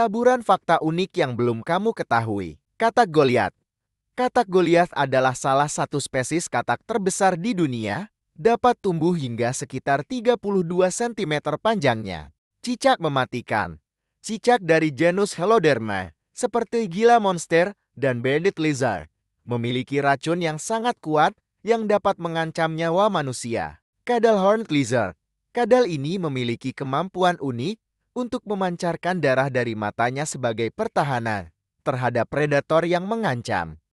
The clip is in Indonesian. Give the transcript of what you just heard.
Taburan fakta unik yang belum kamu ketahui. Katak Goliath. Katak Goliath adalah salah satu spesies katak terbesar di dunia, dapat tumbuh hingga sekitar 32 cm panjangnya. Cicak mematikan. Cicak dari genus Heloderma, seperti gila monster dan bandit lizard, memiliki racun yang sangat kuat yang dapat mengancam nyawa manusia. Kadal horned lizard. Kadal ini memiliki kemampuan unik untuk memancarkan darah dari matanya sebagai pertahanan terhadap predator yang mengancam.